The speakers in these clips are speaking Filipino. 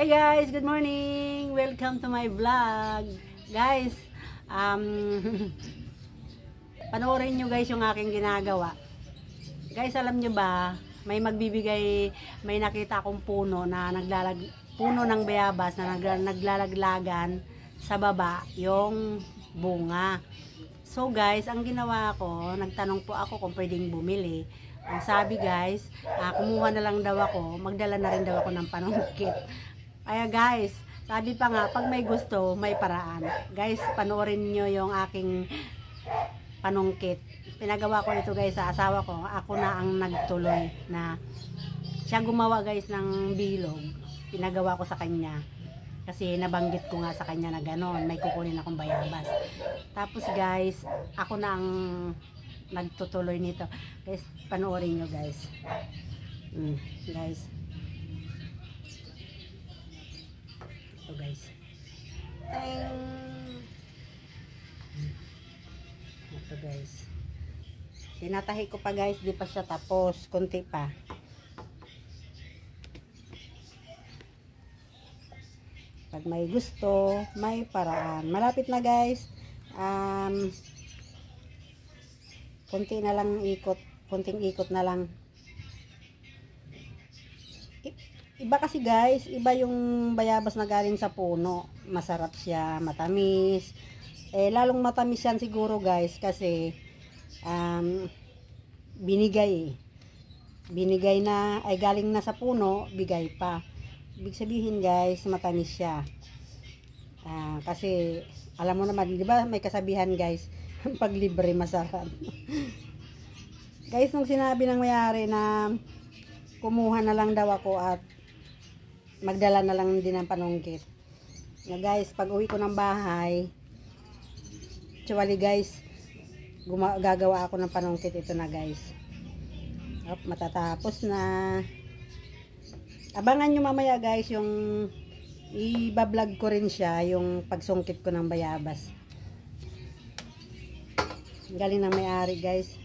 Hey guys, good morning. Welcome to my vlog. Guys, um panoorin niyo guys yung aking ginagawa. Guys, alam niyo ba, may magbibigay, may nakita akong puno na naglalag puno ng bayabas na nag, naglalaglagan sa baba yung bunga. So guys, ang ginawa ko, nagtanong po ako kung pwedeng bumili. Ang sabi guys, uh, kumuha na lang daw ako, magdala na rin daw ako ng panungkit. Kaya guys, sabi pa nga, pag may gusto, may paraan. Guys, panoorin nyo yung aking panungkit. Pinagawa ko ito guys sa asawa ko. Ako na ang nagtuloy na siya gumawa guys ng bilog. Pinagawa ko sa kanya. Kasi nabanggit ko nga sa kanya na gano'n. May kukunin akong bayabas. Tapos guys, ako na ang nagtutuloy nito. Guys, panoorin nyo guys. Mm, guys. Ito guys. Tinatahi ko pa guys. Di pa siya tapos. Kunti pa. Pag may gusto, may paraan. Malapit na guys. Um, kunti na lang ikot. Kunting ikot na lang. Iba kasi guys, iba yung bayabas na galing sa puno. Masarap siya, matamis. Eh, lalong matamis yan siguro guys kasi um, binigay binigay na, ay galing na sa puno, bigay pa. Ibig sabihin guys, matamis siya. Uh, kasi alam mo naman, di ba may kasabihan guys, pag libre masarap. guys, nung sinabi ng mayari na kumuha na lang daw ako at magdala na lang din ng panungkit. Na guys, pag uwi ko ng bahay, Actually guys, gagawa ako ng panungkit ito na guys. Op, matatapos na. Abangan nyo mamaya guys yung ibablog ko rin siya yung pagsungkit ko ng bayabas. Galing ng may-ari guys.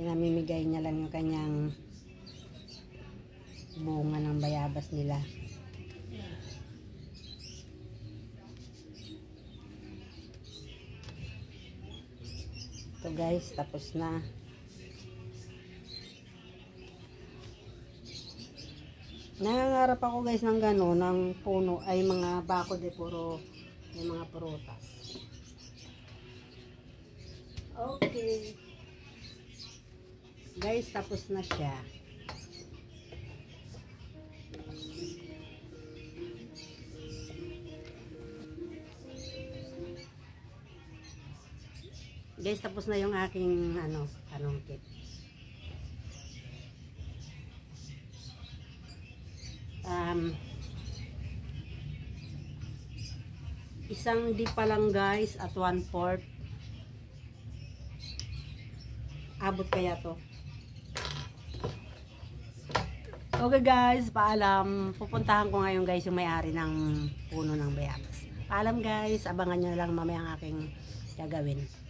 Pinamimigay niya lang yung kanyang bunga ng bayabas nila. Ito guys, tapos na. Nangangarap ako guys ng gano'n, ng puno, ay mga bako de puro, may mga prutas. Okay. Guys, tapos na siya. Guys, tapos na yung aking ano, anong kit. Um, isang di pa lang guys at one fourth. Abot kaya to. Okay guys, paalam. Pupuntahan ko ngayon guys yung may-ari ng puno ng bayabas. Paalam guys, abangan nyo lang mamaya ang aking gagawin.